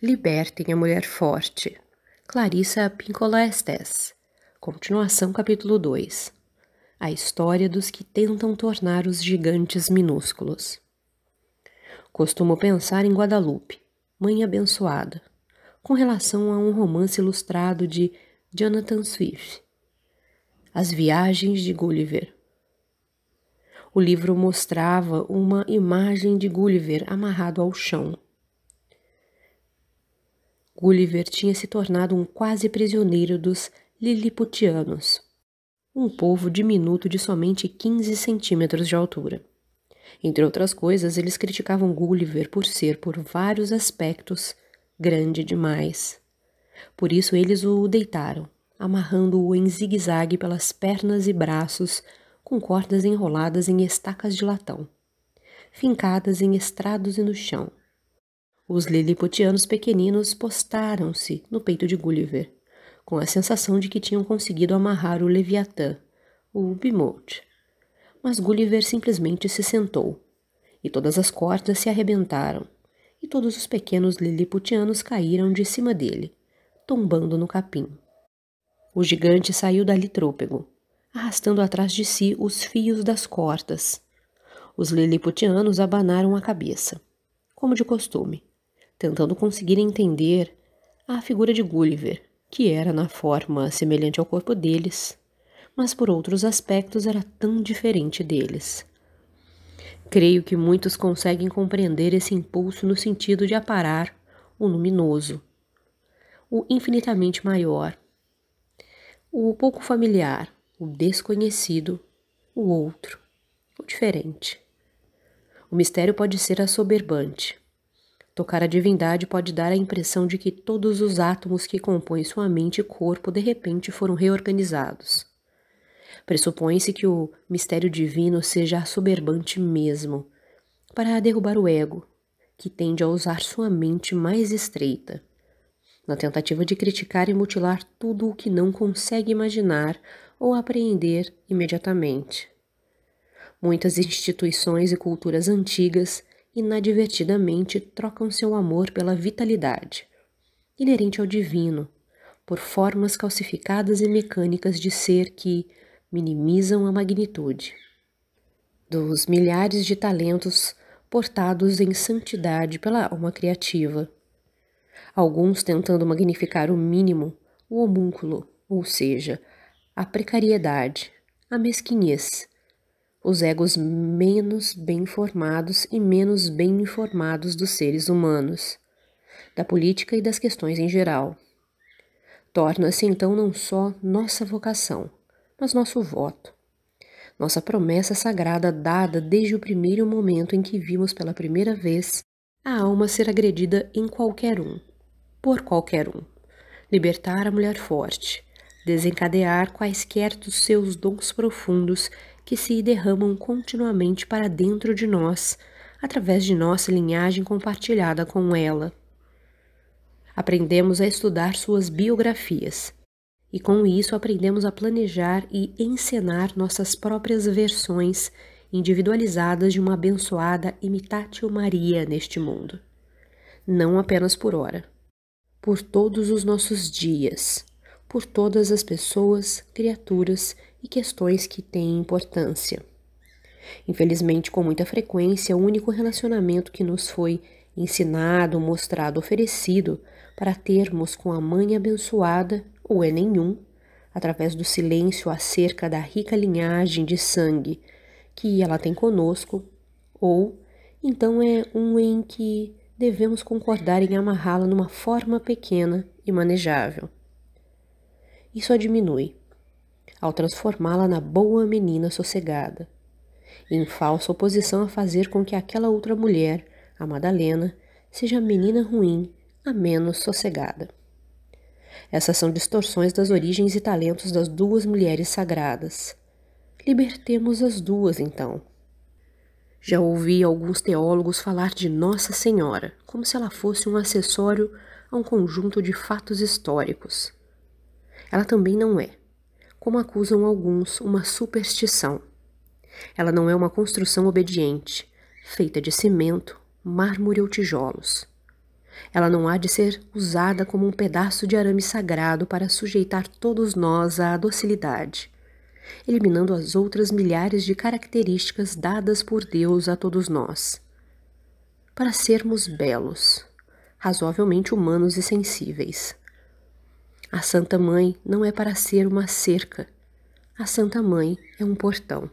Libertem a Mulher Forte. Clarissa Pincola Estes. Continuação, capítulo 2. A história dos que tentam tornar os gigantes minúsculos. Costumo pensar em Guadalupe, Mãe Abençoada, com relação a um romance ilustrado de Jonathan Swift. As Viagens de Gulliver. O livro mostrava uma imagem de Gulliver amarrado ao chão Gulliver tinha se tornado um quase prisioneiro dos Liliputianos, um povo diminuto de somente 15 centímetros de altura. Entre outras coisas, eles criticavam Gulliver por ser, por vários aspectos, grande demais. Por isso, eles o deitaram, amarrando-o em zigue-zague pelas pernas e braços, com cordas enroladas em estacas de latão, fincadas em estrados e no chão. Os liliputianos pequeninos postaram-se no peito de Gulliver, com a sensação de que tinham conseguido amarrar o Leviatã, o Bimote. Mas Gulliver simplesmente se sentou, e todas as cordas se arrebentaram, e todos os pequenos liliputianos caíram de cima dele, tombando no capim. O gigante saiu dali trôpego, arrastando atrás de si os fios das cordas. Os liliputianos abanaram a cabeça, como de costume, tentando conseguir entender a figura de Gulliver, que era na forma semelhante ao corpo deles, mas por outros aspectos era tão diferente deles. Creio que muitos conseguem compreender esse impulso no sentido de aparar o luminoso, o infinitamente maior, o pouco familiar, o desconhecido, o outro, o diferente. O mistério pode ser assoberbante, Tocar a divindade pode dar a impressão de que todos os átomos que compõem sua mente e corpo de repente foram reorganizados. Pressupõe-se que o mistério divino seja assoberbante mesmo, para derrubar o ego, que tende a usar sua mente mais estreita, na tentativa de criticar e mutilar tudo o que não consegue imaginar ou apreender imediatamente. Muitas instituições e culturas antigas inadvertidamente trocam seu amor pela vitalidade, inerente ao divino, por formas calcificadas e mecânicas de ser que minimizam a magnitude. Dos milhares de talentos portados em santidade pela alma criativa, alguns tentando magnificar o mínimo, o homúnculo, ou seja, a precariedade, a mesquinhez, os egos menos bem formados e menos bem informados dos seres humanos, da política e das questões em geral. Torna-se então não só nossa vocação, mas nosso voto, nossa promessa sagrada dada desde o primeiro momento em que vimos pela primeira vez a alma ser agredida em qualquer um, por qualquer um. Libertar a mulher forte, desencadear quaisquer dos seus dons profundos que se derramam continuamente para dentro de nós, através de nossa linhagem compartilhada com ela. Aprendemos a estudar suas biografias, e com isso aprendemos a planejar e encenar nossas próprias versões individualizadas de uma abençoada imitatio Maria neste mundo. Não apenas por hora, por todos os nossos dias, por todas as pessoas, criaturas e questões que têm importância. Infelizmente, com muita frequência, o único relacionamento que nos foi ensinado, mostrado, oferecido para termos com a mãe abençoada ou é nenhum, através do silêncio acerca da rica linhagem de sangue que ela tem conosco, ou então é um em que devemos concordar em amarrá-la numa forma pequena e manejável. Isso a diminui, ao transformá-la na boa menina sossegada, em falsa oposição a fazer com que aquela outra mulher, a Madalena, seja a menina ruim, a menos sossegada. Essas são distorções das origens e talentos das duas mulheres sagradas. Libertemos as duas, então. Já ouvi alguns teólogos falar de Nossa Senhora, como se ela fosse um acessório a um conjunto de fatos históricos. Ela também não é, como acusam alguns, uma superstição. Ela não é uma construção obediente, feita de cimento, mármore ou tijolos. Ela não há de ser usada como um pedaço de arame sagrado para sujeitar todos nós à docilidade, eliminando as outras milhares de características dadas por Deus a todos nós. Para sermos belos, razoavelmente humanos e sensíveis, a Santa Mãe não é para ser uma cerca. A Santa Mãe é um portão.